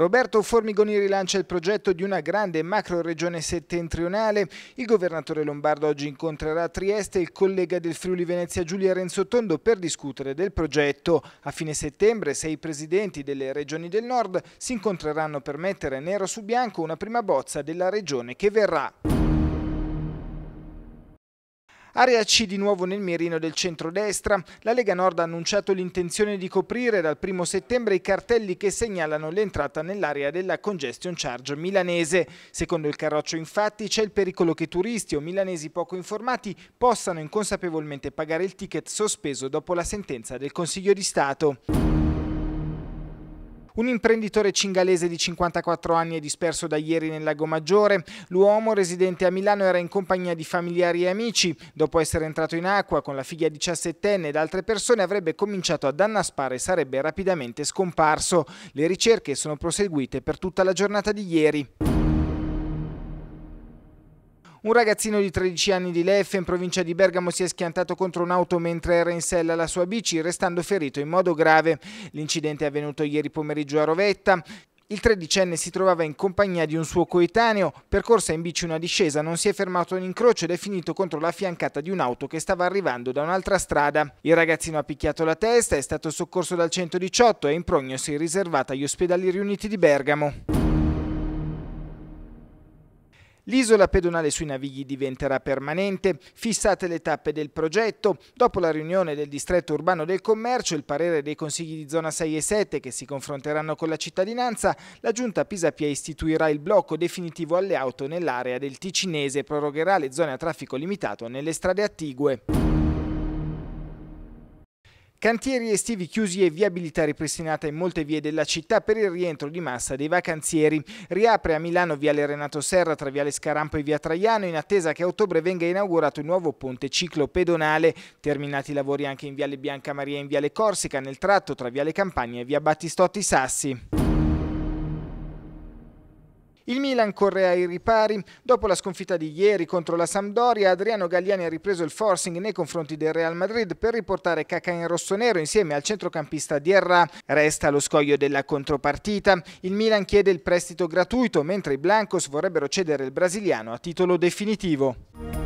Roberto Formigoni rilancia il progetto di una grande macro regione settentrionale. Il governatore Lombardo oggi incontrerà a Trieste il collega del Friuli Venezia Giulia Renzo Tondo per discutere del progetto. A fine settembre sei presidenti delle regioni del nord si incontreranno per mettere nero su bianco una prima bozza della regione che verrà. Area C di nuovo nel mirino del centrodestra. La Lega Nord ha annunciato l'intenzione di coprire dal 1 settembre i cartelli che segnalano l'entrata nell'area della congestion charge milanese. Secondo il Carroccio infatti c'è il pericolo che turisti o milanesi poco informati possano inconsapevolmente pagare il ticket sospeso dopo la sentenza del Consiglio di Stato. Un imprenditore cingalese di 54 anni è disperso da ieri nel Lago Maggiore. L'uomo residente a Milano era in compagnia di familiari e amici. Dopo essere entrato in acqua con la figlia 17enne ed altre persone avrebbe cominciato ad annaspare e sarebbe rapidamente scomparso. Le ricerche sono proseguite per tutta la giornata di ieri. Un ragazzino di 13 anni di Leffe in provincia di Bergamo si è schiantato contro un'auto mentre era in sella alla sua bici, restando ferito in modo grave. L'incidente è avvenuto ieri pomeriggio a Rovetta. Il tredicenne si trovava in compagnia di un suo coetaneo, percorsa in bici una discesa, non si è fermato in incrocio ed è finito contro la fiancata di un'auto che stava arrivando da un'altra strada. Il ragazzino ha picchiato la testa, è stato soccorso dal 118 e in prognosi riservata agli ospedali riuniti di Bergamo. L'isola pedonale sui navigli diventerà permanente, fissate le tappe del progetto, dopo la riunione del distretto urbano del commercio, il parere dei consigli di zona 6 e 7 che si confronteranno con la cittadinanza, la giunta Pisapia istituirà il blocco definitivo alle auto nell'area del Ticinese e prorogherà le zone a traffico limitato nelle strade attigue. Cantieri estivi chiusi e viabilità ripristinata in molte vie della città per il rientro di massa dei vacanzieri. Riapre a Milano Viale Renato Serra tra Viale Scarampo e Via Traiano in attesa che a ottobre venga inaugurato il nuovo ponte ciclo pedonale. Terminati i lavori anche in Viale Bianca Maria e in Viale Corsica nel tratto tra Viale Campania e Via Battistotti Sassi. Il Milan corre ai ripari. Dopo la sconfitta di ieri contro la Sampdoria, Adriano Galliani ha ripreso il forcing nei confronti del Real Madrid per riportare Cacca in rossonero insieme al centrocampista Dierra. Resta lo scoglio della contropartita. Il Milan chiede il prestito gratuito, mentre i Blancos vorrebbero cedere il brasiliano a titolo definitivo.